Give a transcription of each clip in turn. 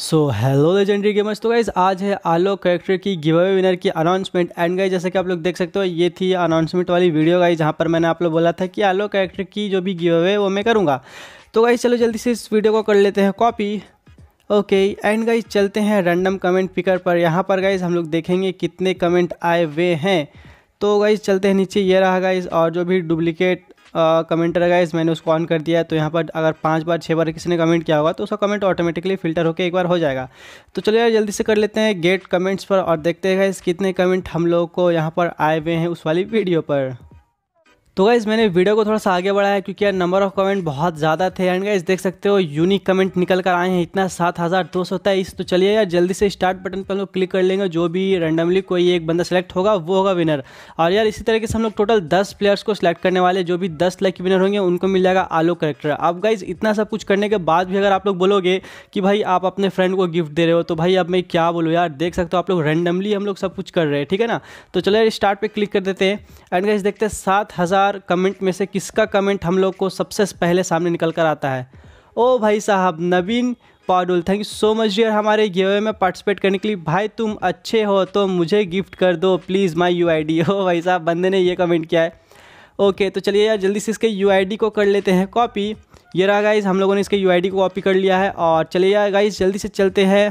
सो hello legendary gamers तो guys आज है आलो कैरेक्टर की गिव अवे विनर की अनाउंसमेंट एंड गाइज जैसे कि आप लोग देख सकते हो ये थी अनाउंसमेंट वाली वीडियो गाइज जहाँ पर मैंने आप लोग बोला था कि आलो कैरेक्टर की जो भी गिव अवे वो मैं करूँगा तो गाइज चलो जल्दी से इस वीडियो को कर लेते हैं कॉपी ओके एंड गाइज चलते हैं रैंडम कमेंट पिकर पर यहाँ पर गाइज हम लोग देखेंगे कितने कमेंट आए हुए हैं तो गाइज चलते हैं नीचे ये रहा गाइज और जो भी डुप्लीकेट कमेंटर है इस मैंने उसको ऑन कर दिया तो यहाँ पर अगर पाँच बार छः बार किसी ने कमेंट किया होगा तो उसका कमेंट ऑटोमेटिकली फिल्टर होकर एक बार हो जाएगा तो चलिए यार जल्दी से कर लेते हैं गेट कमेंट्स पर और देखते हैं इस कितने कमेंट हम लोग को यहाँ पर आए हुए हैं उस वाली वीडियो पर तो गाइज़ मैंने वीडियो को थोड़ा सा आगे बढ़ाया क्योंकि यार नंबर ऑफ कमेंट बहुत ज़्यादा थे एंड गाइज देख सकते हो यूनिक कमेंट निकल कर आए हैं इतना सात हज़ार दो सौ तेईस तो चलिए यार जल्दी से स्टार्ट बटन पर हम लोग क्लिक कर लेंगे जो भी रैंडमली कोई एक बंदा सेलेक्ट होगा वो होगा विनर और यार इसी तरीके से हम लोग टोटल दस प्लेयर्स को सिलेक्ट करने वाले जो भी दस लाख के विनर होंगे उनको मिल जाएगा आलो करेक्टर अब गाइज इतना सब कुछ करने के बाद भी अगर आप लोग बोलोगे कि भाई आप अपने फ्रेंड को गिफ्ट दे रहे हो तो भाई अब मैं क्या बोलूँ यार देख सकते हो आप लोग रैंडमली हम लोग सब कुछ कर रहे हैं ठीक है ना तो चलो यार स्टार्ट पर क्लिक कर देते हैं एंड गाइज देखते हैं सात हज़ार बार कमेंट में से किसका कमेंट हम लोग को सबसे पहले सामने निकल कर आता है ओ भाई साहब नवीन पाडुल थैंक यू सो मच यार हमारे गेवे में पार्टिसिपेट करने के लिए भाई तुम अच्छे हो तो मुझे गिफ्ट कर दो please my U I D भाई साहब बंदे ने ये कमेंट किया है ओके तो चलिए यार जल्दी से इसके यू आई डी को कर लेते हैं कॉपी ये रहा गाइज हम लोगों ने इसके यू आई डी को कॉपी कर लिया है और चलिए यार गाइज जल्दी से चलते हैं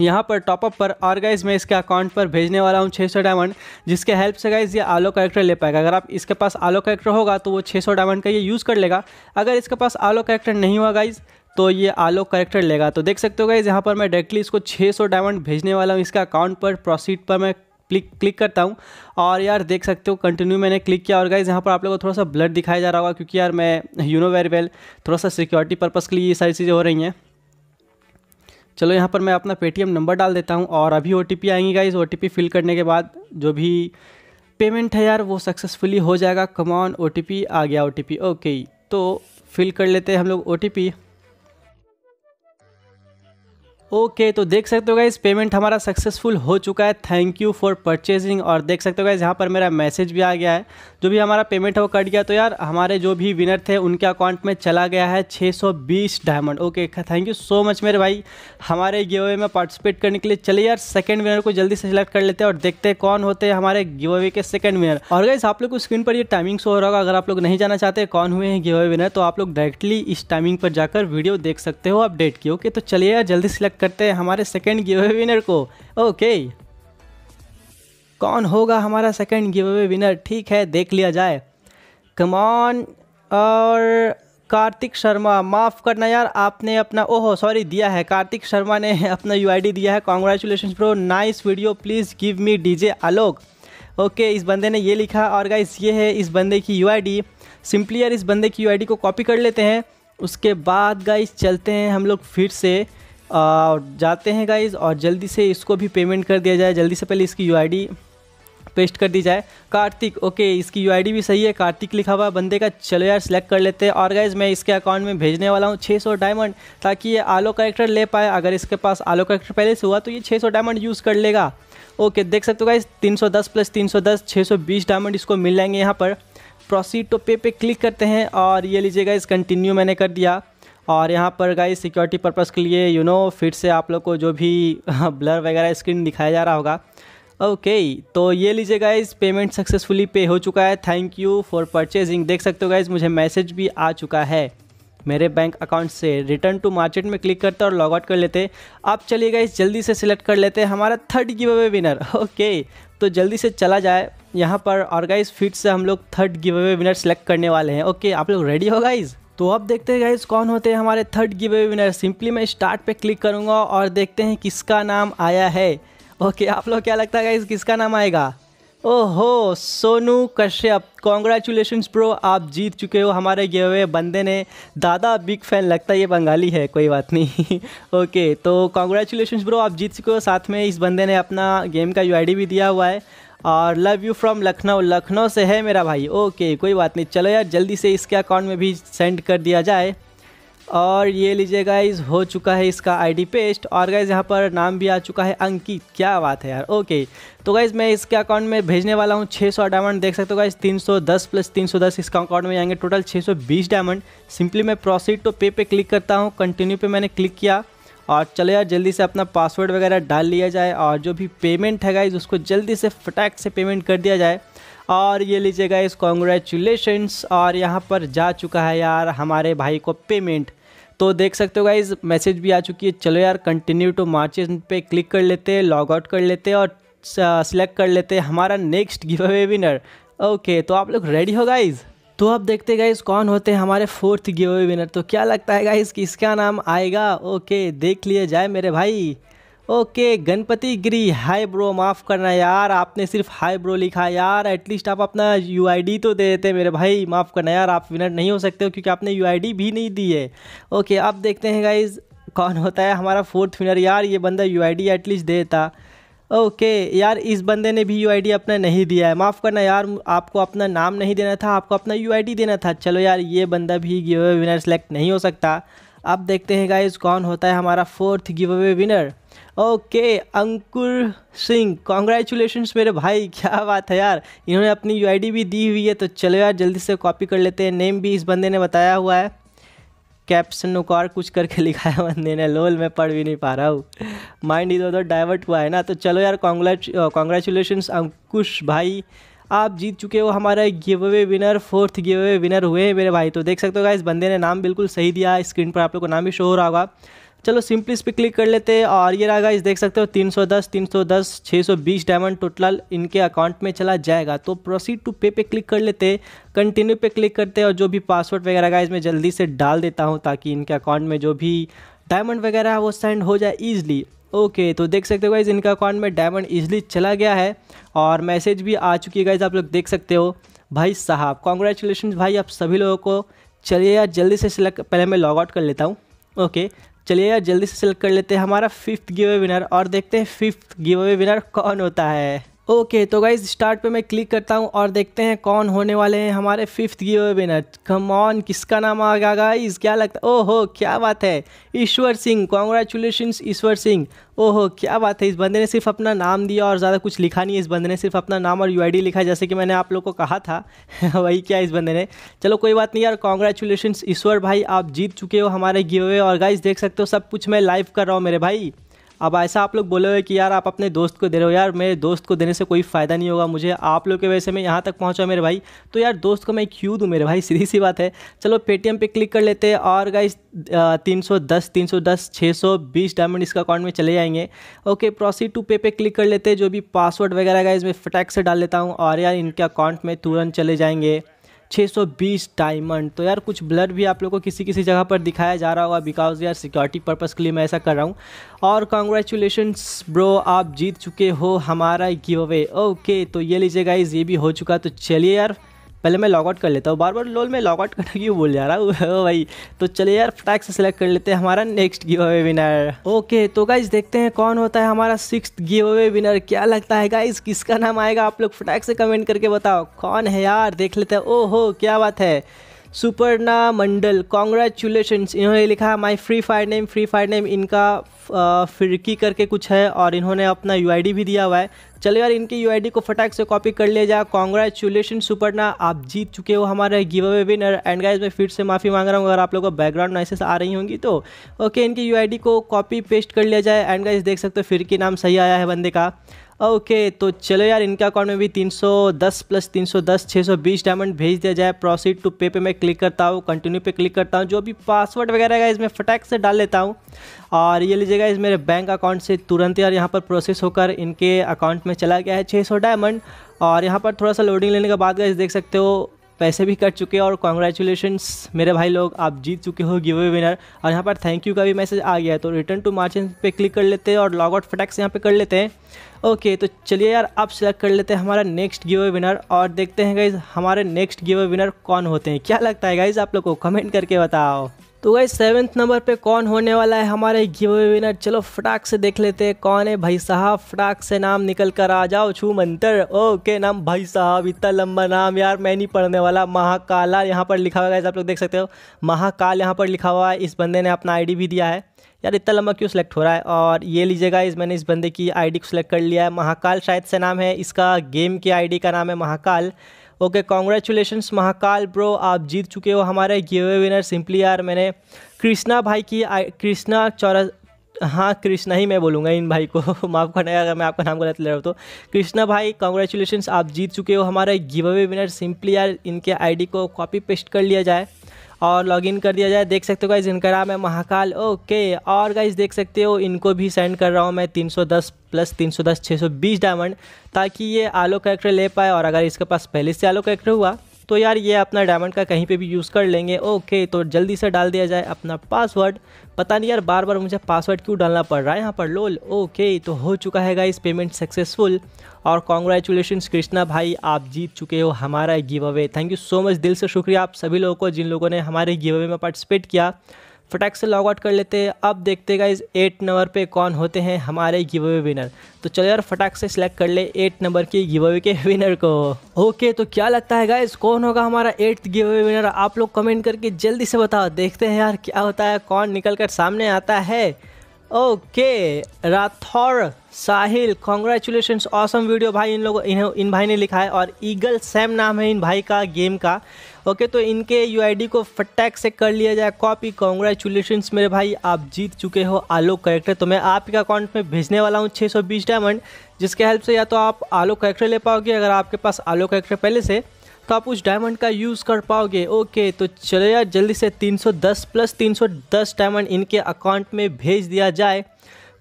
यहाँ पर टॉपअप पर और गाइज मैं इसके अकाउंट पर भेजने वाला हूँ 600 डायमंड जिसके हेल्प से गाइज ये आलो कैरेक्टर ले पाएगा अगर आप इसके पास आलो कैरेक्टर होगा तो वो 600 डायमंड का ये यूज़ कर लेगा अगर इसके पास आलो कैरेक्टर नहीं हुआ गाइज तो ये आलो करेक्टर लेगा तो देख सकते हो गाइज यहाँ पर मैं डायरेक्टली इसको छः डायमंड भेजने वाला हूँ इसके अकाउंट पर प्रोसीड पर मैं क्लिक क्लिक करता हूँ और यार देख सकते हो कंटिन्यू मैंने क्लिक किया और गाइज यहाँ पर आप लोगों को थोड़ा सा ब्लड दिखाया जा रहा होगा क्योंकि यार मैं यू नो वेरी वेल थोड़ा सा सिक्योरिटी पर्पज़ के लिए ये सारी चीज़ें हो रही हैं चलो यहाँ पर मैं अपना पेटीएम नंबर डाल देता हूँ और अभी ओ टी पी आएंगी गाइज ओ फिल करने के बाद जो भी पेमेंट है यार वो सक्सेसफुली हो जाएगा कमॉन ओ आ गया ओ ओके तो फिल कर लेते हैं हम लोग ओ ओके okay, तो देख सकते हो गाइज पेमेंट हमारा सक्सेसफुल हो चुका है थैंक यू फॉर परचेजिंग और देख सकते हो गाइज यहाँ पर मेरा मैसेज भी आ गया है जो भी हमारा पेमेंट है वो कट गया तो यार हमारे जो भी विनर थे उनके अकाउंट में चला गया है 620 diamond okay thank you so much मेरे भाई हमारे गिवे में पार्टिसिपेट करने के लिए चलिए यार सेकेंड विनर को जल्दी से सिलेक्ट कर लेते हैं और देखते हैं कौन होते हैं हमारे गिवे के सेकेंड विनर और गाइज आप लोग को स्क्रीन पर ये टाइमिंग शो हो रहा होगा अगर आप लोग नहीं जाना चाहते कौन हुए हैं गिवे विनर तो आप लोग डायरेक्टली इस टाइमिंग पर जाकर वीडियो देख सकते हो अपडेट की ओके तो चलिए यार जल्दी सेलेक्ट करते हैं हमारे सेकेंड गिव अवे विनर को ओके कौन होगा हमारा सेकेंड गिव अवे विनर ठीक है देख लिया जाए कमॉन और कार्तिक शर्मा माफ़ करना यार आपने अपना ओहो सॉरी दिया है कार्तिक शर्मा ने अपना यू दिया है congratulation bro nice video please give me DJ Alok okay इस बंदे ने ये लिखा और गाइस ये है इस बंदे की यू सिंपली यार इस बंदे की यू को कॉपी कर लेते हैं उसके बाद गाइस चलते हैं हम लोग फिर से और जाते हैं गाइज और जल्दी से इसको भी पेमेंट कर दिया जाए जल्दी से पहले इसकी यू पेस्ट कर दी जाए कार्तिक ओके इसकी यू भी सही है कार्तिक लिखा हुआ बंदे का चलो यार सेलेक्ट कर लेते हैं और गाइज मैं इसके अकाउंट में भेजने वाला हूँ 600 डायमंड ताकि ये आलो करेक्टर ले पाए अगर इसके पास आलो करेक्टर पहले से हुआ तो ये 600 डायमंड यूज़ कर लेगा ओके देख सकते हो गाइज 310 प्लस 310 620 डायमंड इसको मिल जाएंगे यहाँ पर प्रोसीड टू पे पे क्लिक करते हैं और ये लीजिएगा इस कंटिन्यू मैंने कर दिया और यहाँ पर गाइस सिक्योरिटी पर्पज़ के लिए यू नो फिर से आप लोग को जो भी ब्लर वगैरह स्क्रीन दिखाया जा रहा होगा ओके okay, तो ये लीजिए गाइज पेमेंट सक्सेसफुली पे हो चुका है थैंक यू फॉर परचेजिंग देख सकते हो गाइज मुझे मैसेज भी आ चुका है मेरे बैंक अकाउंट से रिटर्न टू मार्केट में क्लिक करते और लॉग आउट कर लेते आप चलिए गाइस जल्दी से सिलेक्ट कर लेते हैं हमारा third give away winner okay तो जल्दी से चला जाए यहाँ पर और गाइस फिट से हम लोग third give away winner select करने वाले हैं ओके आप लोग रेडी हो गाइज़ तो अब देखते हैं गाइज कौन होते हैं हमारे थर्ड गिवे विनर सिंपली मैं स्टार्ट पे क्लिक करूँगा और देखते हैं किसका नाम आया है ओके आप लोग क्या लगता है गाइज किसका नाम आएगा ओहो सोनू कश्यप कॉन्ग्रेचुलेशन प्रो आप जीत चुके हो हमारे गिव हुए बंदे ने दादा बिग फैन लगता है ये बंगाली है कोई बात नहीं ओके तो कॉन्ग्रेचुलेशन प्रो आप जीत चुके हो साथ में इस बंदे ने अपना गेम का यू भी दिया हुआ है और love you from Lucknow Lucknow से है मेरा भाई ओके कोई बात नहीं चलो यार जल्दी से इसके अकाउंट में भी सेंड कर दिया जाए और ये लीजिए गाइज हो चुका है इसका आईडी पेस्ट और गाइज यहाँ पर नाम भी आ चुका है अंकित क्या बात है यार ओके तो गाइज मैं इसके अकाउंट में भेजने वाला हूँ 600 डायमंड देख सकते हो गाइज 310 प्लस 310 इसका अकाउंट में आएंगे टोटल 620 डायमंड सिंपली मैं प्रोसीड टू पे पे क्लिक करता हूँ कंटिन्यू पे मैंने क्लिक किया और चलो यार जल्दी से अपना पासवर्ड वगैरह डाल लिया जाए और जो भी पेमेंट है गाइज उसको जल्दी से फटैक से पेमेंट कर दिया जाए और ये लीजिए गाइज कॉन्ग्रेचुलेशन्स और यहाँ पर जा चुका है यार हमारे भाई को पेमेंट तो देख सकते हो गाइज मैसेज भी आ चुकी है चलो यार कंटिन्यू टू मार्च पे क्लिक कर लेते हैं लॉग आउट कर लेते हैं और सिलेक्ट कर लेते हैं हमारा next give away winner okay तो आप लोग रेडी हो गाइज़ तो अब देखते गाइस कौन होते हैं हमारे फोर्थ गिवे विनर तो क्या लगता है गाइस किसका नाम आएगा ओके देख लिए जाए मेरे भाई okay Ganpati Giri hi bro माफ़ करना यार आपने सिर्फ हाई ब्रो लिखा यार एटलीस्ट आप अपना यू तो दे देते मेरे भाई माफ़ करना यार आप विनर नहीं हो सकते हो क्योंकि आपने यू भी नहीं दी है ओके अब देखते हैं गाइज कौन होता है हमारा फोर्थ विनर यार ये बंदा यू आई एटलीस्ट देता ओके यार इस बंदे ने भी यू अपना नहीं दिया है माफ़ करना यार आपको अपना नाम नहीं देना था आपको अपना यू देना था चलो यार ये बंदा भी गिव अवे विनर सेलेक्ट नहीं हो सकता अब देखते हैं गाइज कौन होता है हमारा fourth give away winner okay Ankur Singh congratulation मेरे भाई क्या बात है यार इन्होंने अपनी यू भी दी हुई है तो चलो यार जल्दी से कॉपी कर लेते हैं नेम भी इस बंदे ने बताया हुआ है कैप्शन उकार कुछ करके लिखा है बंदे ने लोल मैं पढ़ भी नहीं पा रहा हूँ माइंड इधर उधर डाइवर्ट हुआ है ना तो चलो यार कॉन्ग्रेचुलेशन अंकुश भाई आप जीत चुके हो हमारा give away winner fourth give away winner हुए हैं मेरे भाई तो देख सकते हो इस बंदे ने नाम बिल्कुल सही दिया स्क्रीन पर आप लोग को नाम भी शो हो रहा होगा चलो सिंपली इस पर क्लिक कर लेते हैं और ये रहा गाइस देख सकते हो 310 310 620 डायमंड टोटल इनके अकाउंट में चला जाएगा तो प्रोसीड टू पे पे क्लिक कर लेते हैं कंटिन्यू पे क्लिक करते हैं और जो भी पासवर्ड वगैरह गाइस मैं जल्दी से डाल देता हूँ ताकि इनके अकाउंट में जो भी डायमंड वगैरह है वो सेंड हो जाए ईजिली ओके तो देख सकते हो गाइज इनका अकाउंट में डायमंड ईजिली चला गया है और मैसेज भी आ चुकी है गाइज आप लोग देख सकते हो भाई साहब कॉन्ग्रेचुलेशन भाई आप सभी लोगों को चलिए यार जल्दी से सिलेक्ट पहले मैं लॉग आउट कर लेता हूँ ओके okay, चलिए यार जल्दी से सेलेक्ट कर लेते हैं हमारा फिफ्थ गिवे विनर और देखते हैं फिफ्थ गिवे विनर कौन होता है ओके तो गाइज स्टार्ट पे मैं क्लिक करता हूँ और देखते हैं कौन होने वाले हैं हमारे fifth giveaway winner come on किसका नाम आ गया गाइज क्या लगता है ओहो क्या बात है ईश्वर सिंह कॉन्ग्रेचुलेशन ईश्वर सिंह ओहो क्या बात है इस बंदे ने सिर्फ अपना नाम दिया और ज़्यादा कुछ लिखा नहीं है इस बंदे ने सिर्फ अपना नाम और यू लिखा जैसे कि मैंने आप लोग को कहा था वही क्या इस बंदे ने चलो कोई बात नहीं यार कॉन्ग्रेचुलेशन ईश्वर भाई आप जीत चुके हो हमारे गिवे और गाइज देख सकते हो सब कुछ मैं लाइव कर रहा हूँ मेरे भाई अब ऐसा आप लोग बोले हुए कि यार आप अपने दोस्त को दे रहे हो यार मेरे दोस्त को देने से कोई फ़ायदा नहीं होगा मुझे आप लोग के वैसे मैं यहाँ तक पहुँचा मेरे भाई तो यार दोस्त को मैं क्यों दूँ मेरे भाई सीधी सी बात है चलो पेटीएम पे क्लिक कर लेते हैं और गाइस तीन सौ दस तीन सौ दस छः सौ बीस डायमंड इसका अकाउंट में चले जाएंगे ओके प्रोसीड टू पे पे क्लिक कर लेते हैं जो भी पासवर्ड वगैरह गाइज मैं फटैक से डाल लेता हूँ और यार इनके अकाउंट में तुरंत चले जाएंगे 620 डायमंड तो यार कुछ ब्लर भी आप लोग को किसी किसी जगह पर दिखाया जा रहा होगा बिकॉज यार सिक्योरिटी पर्पज़ के लिए मैं ऐसा कर रहा हूँ और कॉन्ग्रेचुलेशन ब्रो आप जीत चुके हो हमारा गिव अवे ओके तो ये लीजिए गाइज ये भी हो चुका तो चलिए यार पहले मैं लॉगआउट कर लेता हूँ बार बार लोल में लॉगआउट करने करना क्यों बोल जा रहा हूँ भाई तो चले यार फटाक से सिलेक्ट कर लेते हैं हमारा next give away winner okay तो गाइज देखते हैं कौन होता है हमारा सिक्स गिव अवे विनर क्या लगता है गाइज किसका नाम आएगा आप लोग फटाक से कमेंट करके बताओ कौन है यार देख लेते हैं ओहो क्या बात है सुपर्णा मंडल कॉन्ग्रेचुलेशन इन्होंने लिखा my free fire name free fire name इनका फिरकी करके कुछ है और इन्होंने अपना यू भी दिया हुआ है चलो यार इनकी यू को फटाक से कॉपी कर लिया जाए कॉन्ग्रेचुलेशन सुपरना आप जीत चुके हो हमारे give away winner and guys मैं फिर से माफ़ी मांग रहा हूँ अगर आप लोगों को बैकग्राउंड नॉइसेस आ रही होंगी तो ओके इनकी यू को कॉपी पेस्ट कर लिया जाए एंड गाइज देख सकते हो फिर की नाम सही आया है बंदे का ओके तो चलो यार इनके अकाउंट में भी 310 प्लस 310 620 डायमंड भेज दिया जाए प्रोसीड टू पे पे मैं क्लिक करता हूँ कंटिन्यू पे क्लिक करता हूँ जो भी पासवर्ड वगैरह का इसमें फटैक से डाल लेता हूँ और ये लीजिएगा इस मेरे बैंक अकाउंट से तुरंत यार यहाँ पर प्रोसेस होकर इनके अकाउंट में चला गया है छः डायमंड और यहाँ पर थोड़ा सा लोडिंग लेने के बाद गए देख सकते हो पैसे भी कट चुके हैं और कॉन्ग्रेचुलेशंस मेरे भाई लोग आप जीत चुके हो गिव अवे विनर और यहाँ पर थैंक यू का भी मैसेज आ गया है तो रिटर्न टू मार्चेंट पे क्लिक कर लेते हैं और लॉग आउट फटैक्स यहाँ पे कर लेते हैं ओके तो चलिए यार अब सेलेक्ट कर लेते हैं हमारा नेक्स्ट गिव विनर और देखते हैं गाइज हमारे नेक्स्ट गिव विनर कौन होते हैं क्या लगता है गाइज आप लोग को कमेंट करके बताओ तो गाइज सेवेंथ नंबर पे कौन होने वाला है हमारे गिव विनर चलो फटाक से देख लेते हैं कौन है भाई साहब फटाक से नाम निकल कर आ जाओ छू मंतर ओके नाम भाई साहब इतना लंबा नाम यार मैं नहीं पढ़ने वाला महाकाला यहाँ पर लिखा हुआ है आप लोग देख सकते हो महाकाल यहाँ पर लिखा हुआ है इस बंदे ने अपना डी भी दिया है यार इतना लंबा क्यों सेलेक्ट हो रहा है और ये लीजिएगा इस मैंने इस बंदे की आईडी को सिलेक्ट कर लिया है महाकाल शायद से नाम है इसका गेम के आईडी का नाम है Mahakal okay congratulation Mahakal bro आप जीत चुके हो हमारे गिवे विनर सिंपली यार मैंने कृष्णा भाई की कृष्णा चौरा हाँ कृष्णा ही मैं बोलूँगा इन भाई को माफ़ करना अगर मैं आपका नाम गलत ले रहा हूँ तो कृष्णा भाई कॉन्ग्रेचुलेशन आप जीत चुके हो हमारे गिव अवे विनर सिंपली यार इनके आईडी को कॉपी पेस्ट कर लिया जाए और लॉगिन कर दिया जाए देख सकते हो गाइज इनका नाम है महाकाल ओके और गाइज देख सकते हो इनको भी सेंड कर रहा हूँ मैं 310 प्लस 310 620 डायमंड ताकि ये आलो कैरेक्टर ले पाए और अगर इसके पास पहले से आलो कैरेक्टर हुआ तो यार ये अपना डायमंड का कहीं पे भी यूज़ कर लेंगे ओके तो जल्दी से डाल दिया जाए अपना पासवर्ड पता नहीं यार बार बार मुझे पासवर्ड क्यों डालना पड़ रहा है यहाँ पर लोल ओके तो हो चुका है गाइस पेमेंट सक्सेसफुल और कॉन्ग्रेचुलेशन कृष्णा भाई आप जीत चुके हो हमारा give away thank you so much दिल से शुक्रिया आप सभी लोगों को जिन लोगों ने हमारे गिव अवे में पार्टिसिपेट किया फटाक से लॉग आउट कर लेते हैं अब देखते गाइज एट नंबर पे कौन होते हैं हमारे गिव अवे विनर तो चलो यार फटाक से सिलेक्ट कर ले एट नंबर की गिव अवे के विनर को ओके तो क्या लगता है गाइज कौन होगा हमारा एट गिव अवे विनर आप लोग कमेंट करके जल्दी से बताओ देखते हैं यार क्या होता है कौन निकल कर सामने आता है okay Rathore Sahil congratulation awesome video भाई इन लोगों इन, इन भाई ने लिखा है और ईगल सैम नाम है इन भाई का गेम का ओके okay, तो इनके यू को फटैक से कर लिया जाए कॉपी कॉन्ग्रेचुलेशन मेरे भाई आप जीत चुके हो आलोक करेक्टर तो मैं आपके अकाउंट में भेजने वाला हूँ 620 डायमंड जिसके हेल्प से या तो आप आलोक करेक्टर ले पाओगे अगर आपके पास आलोक करेक्टर पहले से तो आप उस डायमंड का यूज़ कर पाओगे ओके तो चलो यार जल्दी से 310 प्लस 310 डायमंड इनके अकाउंट में भेज दिया जाए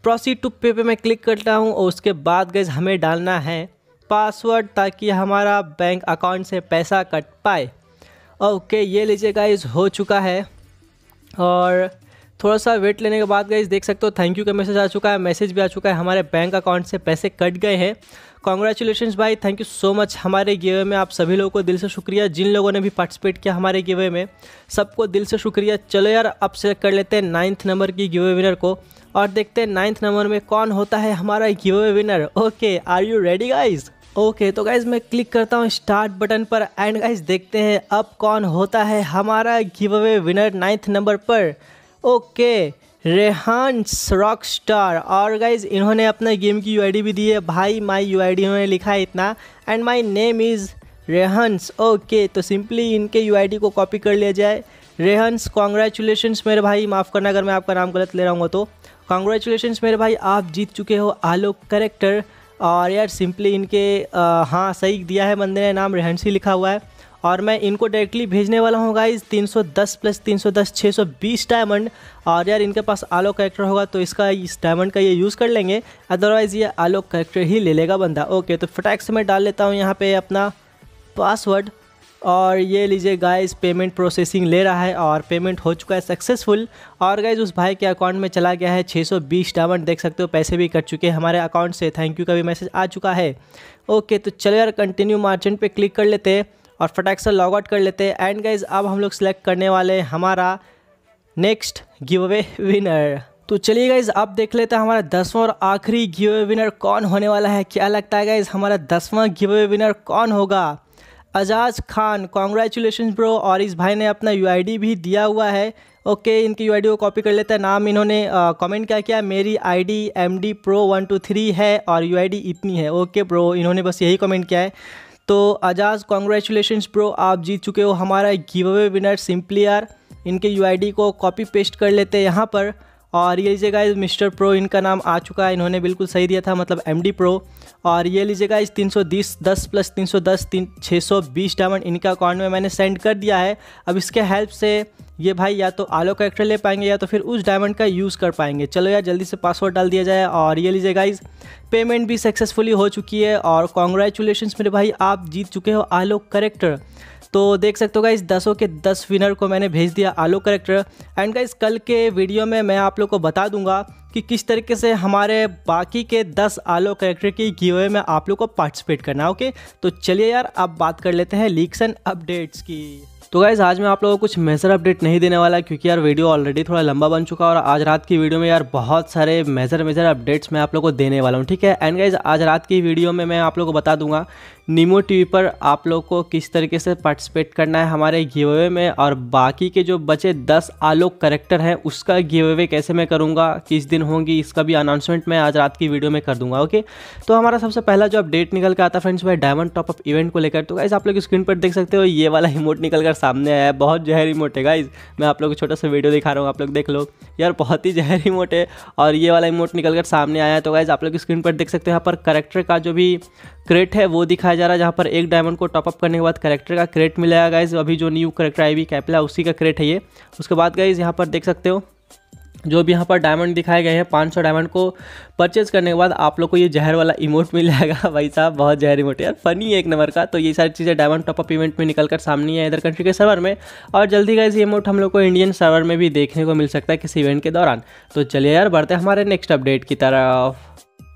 प्रोसीड टू पे पे मैं क्लिक करता हूँ और उसके बाद गैस हमें डालना है पासवर्ड ताकि हमारा बैंक अकाउंट से पैसा कट पाए ओके ये लीजिए गाइज हो चुका है और थोड़ा सा वेट लेने के बाद गाइज देख सकते हो थैंक यू का मैसेज आ चुका है मैसेज भी आ चुका है हमारे बैंक अकाउंट से पैसे कट गए हैं कॉन्ग्रेचुलेशन भाई थैंक यू सो मच हमारे गिवे में आप सभी लोगों को दिल से शुक्रिया जिन लोगों ने भी पार्टिसिपेट किया हमारे गिवे में सबको दिल से शुक्रिया चलो यार अब सेलेक्ट कर लेते हैं नाइन्थ नंबर की गिवे विनर को और देखते हैं नाइन्थ नंबर में कौन होता है हमारा giveaway winner okay are you ready guys okay तो गाइज मैं क्लिक करता हूँ स्टार्ट बटन पर एंड गाइज देखते हैं अब कौन होता है हमारा give away winner ninth number पर okay okay. Rehan rock star और गाइज इन्होंने अपना गेम की यू भी दी है भाई माई यूआईडी इन्होंने लिखा है इतना एंड माई नेम इज़ रेहंस ओके तो सिंपली इनके यू को कॉपी कर लिया जाए रेहंस कॉन्ग्रेचुलेशंस मेरे भाई माफ़ करना अगर मैं आपका नाम गलत ले रहा हूँ तो कॉन्ग्रेचुलेशंस मेरे भाई आप जीत चुके हो आलोक करेक्टर और यार सिंपली इनके आ, हाँ सही दिया है बंदे ने नाम रेहंस ही लिखा हुआ है और मैं इनको डायरेक्टली भेजने वाला हूँ गाइज 310 प्लस 310 620 डायमंड और यार इनके पास आलो कैरेक्टर होगा तो इसका इस डायमंड का ये यूज़ कर लेंगे अदरवाइज़ ये आलो कैरेक्टर ही ले लेगा बंदा ओके तो फटैक से मैं डाल लेता हूँ यहाँ पर अपना पासवर्ड और ये लीजिए गाइज पेमेंट प्रोसेसिंग ले रहा है और पेमेंट हो चुका है सक्सेसफुल और गाइज उस भाई के अकाउंट में चला गया है 620 डायमंड देख सकते हो पैसे भी कट चुके हैं हमारे अकाउंट से थैंक यू का भी मैसेज आ चुका है ओके तो चलो यार कंटिन्यू मार्चेंट पे क्लिक कर लेते हैं और फटाक से लॉग आउट कर लेते हैं एंड गाइज अब हम लोग सेलेक्ट करने वाले हमारा नेक्स्ट गिव अवे विनर तो चलिए गाइज अब देख लेते हैं हमारा दसवां और आखिरी गिव अवे विनर कौन होने वाला है क्या लगता है गाइज हमारा दसवां गिव अवे विनर कौन होगा अजाज खान कॉन्ग्रेचुलेशन ब्रो और इस भाई ने अपना यू भी दिया हुआ है ओके इनकी यू को कॉपी कर लेते हैं नाम इन्होंने कमेंट क्या किया मेरी I D M D pro one two three है और यू इतनी है ओके ब्रो इन्होंने बस यही कमेंट किया है तो अजाज कॉन्ग्रेचुलेशन प्रो आप जीत चुके हो हमारा गिव अवे विनर सिंपली यार इनके यू को कॉपी पेस्ट कर लेते हैं यहाँ पर और ये लीजिएगा इस मिस्टर प्रो इनका नाम आ चुका है इन्होंने बिल्कुल सही दिया था मतलब एम डी प्रो और ये लीजिएगा इस तीन सौ बीस दस प्लस तीन सौ दस तीन छः सौ बीस डायमंड इनका अकाउंट में मैंने सेंड कर दिया है अब इसके हेल्प से ये भाई या तो आलो कैरेक्टर ले पाएंगे या तो फिर उस डायमंड का यूज़ कर पाएंगे चलो यार जल्दी से पासवर्ड डाल दिया जाए और ये लीजिए गाइज पेमेंट भी सक्सेसफुली हो चुकी है और कॉन्ग्रेचुलेशन मेरे भाई आप जीत चुके हो आलो करेक्टर तो देख सकते हो गाइस दसों के दस विनर को मैंने भेज दिया आलो करेक्टर एंड गाइस कल के वीडियो में मैं आप लोग को बता दूंगा कि किस तरीके से हमारे बाकी के दस आलो करेक्टर की गिवे में आप लोग को पार्टिसिपेट करना है ओके तो चलिए यार अब बात कर लेते हैं लीक्स एंड अपडेट्स की तो गाइज़ आज मैं आप लोगों को कुछ मेजर अपडेट नहीं देने वाला क्योंकि यार वीडियो ऑलरेडी थोड़ा लंबा बन चुका और आज रात की वीडियो में यार बहुत सारे मेजर मेजर अपडेट्स मैं आप लोगों को देने वाला हूँ ठीक है एंड गाइज़ आज रात की वीडियो में मैं आप लोगों को बता दूंगा नीमो टीवी पर आप लोग को किस तरीके से पार्टिसिपेट करना है हमारे गिव अवे में और बाकी के जो बचे दस आलोक करेक्टर हैं उसका गिव अवे कैसे मैं करूँगा किस दिन होंगी इसका भी अनाउंसमेंट मैं आज रात की वीडियो में कर दूंगा ओके तो हमारा सबसे पहला जो अपडेट निकल के आता फ्रेंड्स वह डायमंड टॉपअप इवेंट को लेकर तो गाइज आप लोग स्क्रीन पर देख सकते हो ये वाला रिमोट निकल कर सामने आया है बहुत जहर रिमोट है गाइज मैं आप लोग को छोटा सा वीडियो दिखा रहा हूँ आप लोग देख लो यार बहुत ही जहर रिमोट है और ये वाला रिमोट निकल कर सामने आया है तो गाइज आप लोग स्क्रीन पर देख सकते हो यहाँ पर करेक्टर का जो भी क्रेट है वो दिखाया दिखाया जा रहा है जहाँ पर एक डायमंड को टॉपअप करने के बाद करेक्टर का क्रेट मिलेगा गाइज अभी जो न्यू करेक्टर आई हुई कैपला उसी का क्रेट है ये उसके बाद गाइज यहाँ पर देख सकते हो जो भी यहाँ पर डायमंड दिखाए गए हैं 500 डायमंड को परचेज करने के बाद आप लोग को ये जहर वाला इमोट मिल जाएगा भाई साहब बहुत जहर इमोट यार फनी है एक नंबर का तो ये सारी चीज़ें डायमंड टॉपअप इवेंट में निकल कर सामने है इधर कंट्री के सर्वर में और जल्दी का इस इमोट हम लोग को इंडियन सर्वर में भी देखने को मिल सकता है किसी इवेंट के दौरान तो चलिए यार बढ़ते हमारे नेक्स्ट अपडेट की तरफ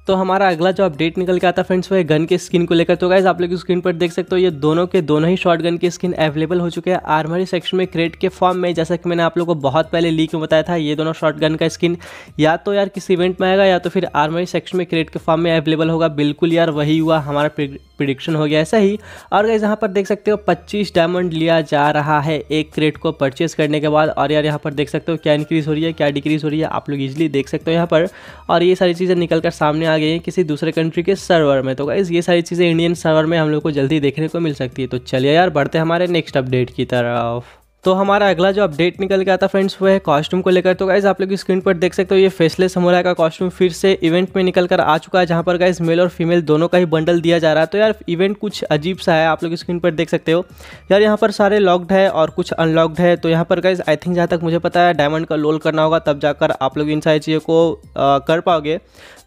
तो हमारा अगला जो अपडेट निकल के आता फ्रेंड्स वो है गन के स्किन को लेकर तो गाइज आप लोग स्क्रीन पर देख सकते हो ये दोनों के दोनों ही शॉर्ट गन की स्किन अवेलेबल हो चुके हैं आर्मरी सेक्शन में क्रेट के फॉर्म में जैसा कि मैंने आप लोग को बहुत पहले लीक में बताया था ये दोनों शॉर्ट गन का स्किन या तो यार किसी इवेंट में आएगा या तो फिर आर्मरी सेक्शन में क्रेट के फॉर्म में अवेलेबल होगा बिल्कुल यार वही हुआ हमारा प्रिडिक्शन हो गया ऐसा ही और गाइज यहाँ पर देख सकते हो पच्चीस डायमंड लिया जा रहा है एक क्रेट को परचेज करने के बाद और यार यहाँ पर देख सकते हो क्या इंक्रीज़ हो रही है क्या डिक्रीज़ हो रही है आप लोग इजिली देख सकते हो यहाँ पर और ये सारी चीज़ें निकल कर सामने आ चला गई है किसी दूसरे कंट्री के सर्वर में तो गाइज़ ये सारी चीज़ें इंडियन सर्वर में हम लोग को जल्दी देखने को मिल सकती है तो चलिए यार बढ़ते हमारे नेक्स्ट अपडेट की तरफ तो हमारा अगला जो अपडेट निकल के आता फ्रेंड्स वो है कॉस्ट्यूम को लेकर तो गाइज आप लोग स्क्रीन पर देख सकते हो ये फेसलेस समुराय का कॉस्ट्यूम फिर से इवेंट में निकल कर आ चुका है जहाँ पर गाइज मेल और फीमेल दोनों का ही बंडल दिया जा रहा है तो यार इवेंट कुछ अजीब सा है आप लोग स्क्रीन पर देख सकते हो यार यहाँ पर सारे लॉक्ड है और कुछ अनलॉक्ड है तो यहाँ पर गाइज आई थिंक जहाँ तक मुझे पता है डायमंड का लोल करना होगा तब जाकर आप लोग इन सारी चीज़ों को आ, कर पाओगे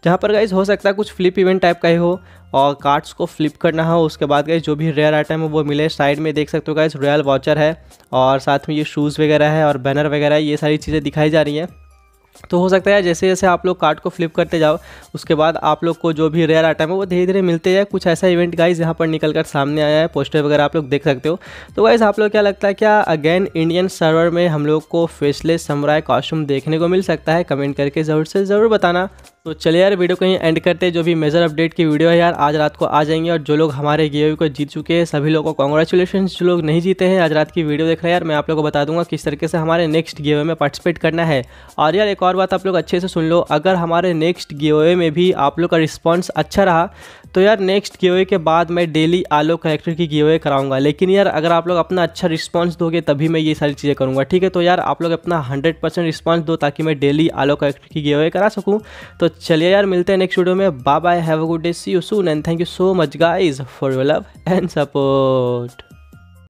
जहाँ पर गाइज हो सकता है कुछ फ्लिप इवेंट टाइप का ही हो और कार्ड्स को फ्लिप करना हो उसके बाद गाइज जो भी रेयर आइटम है वो मिले साइड में देख सकते हो गाइज रॉयल वाचर है और साथ में ये शूज़ वगैरह है और बैनर वगैरह ये सारी चीज़ें दिखाई जा रही हैं तो हो सकता है जैसे जैसे आप लोग कार्ड को फ्लिप करते जाओ उसके बाद आप लोग को जो भी रेयर आइटम है वो धीरे धीरे मिलते जाए कुछ ऐसा इवेंट गाइज यहाँ पर निकल कर सामने आया है पोस्टर वगैरह आप लोग देख सकते हो तो गाइज आप लोग क्या लगता है क्या अगेन इंडियन सर्वर में हम लोग को फेसलेस समराय कॉस्ट्यूम देखने को मिल सकता है कमेंट करके ज़रूर से ज़रूर बताना तो चलिए यार वीडियो को ही एंड करते हैं जो भी मेजर अपडेट की वीडियो है यार आज रात को आ जाएंगे और जो लोग हमारे गिवे को जीत चुके हैं सभी लोगों को कॉन्ग्रेचुलेशन जो लोग नहीं जीते हैं आज रात की वीडियो देख रहे हैं यार मैं आप लोगों को बता दूंगा किस तरीके से हमारे नेक्स्ट गिवे में पार्टिसिपेट करना है और यार एक और बात आप लोग अच्छे से सुन लो अगर हमारे नेक्स्ट गिवे में भी आप लोग का रिस्पॉन्स अच्छा रहा तो यार नेक्स्ट गिवे के बाद मैं डेली आलो कलेक्टर की गिवे कराऊंगा लेकिन यार अगर आप लोग अपना अच्छा रिस्पॉन्स दोगे तभी मैं ये सारी चीज़ें करूँगा ठीक है तो यार आप लोग अपना हंड्रेड परसेंट रिस्पॉन्स दो ताकि मैं डेली आलो कलेक्टर की गिवे करा सकूँ तो चलिए यार मिलते हैं नेक्स्ट वीडियो में bye bye have a good day see you soon and thank you so much guys for your love and support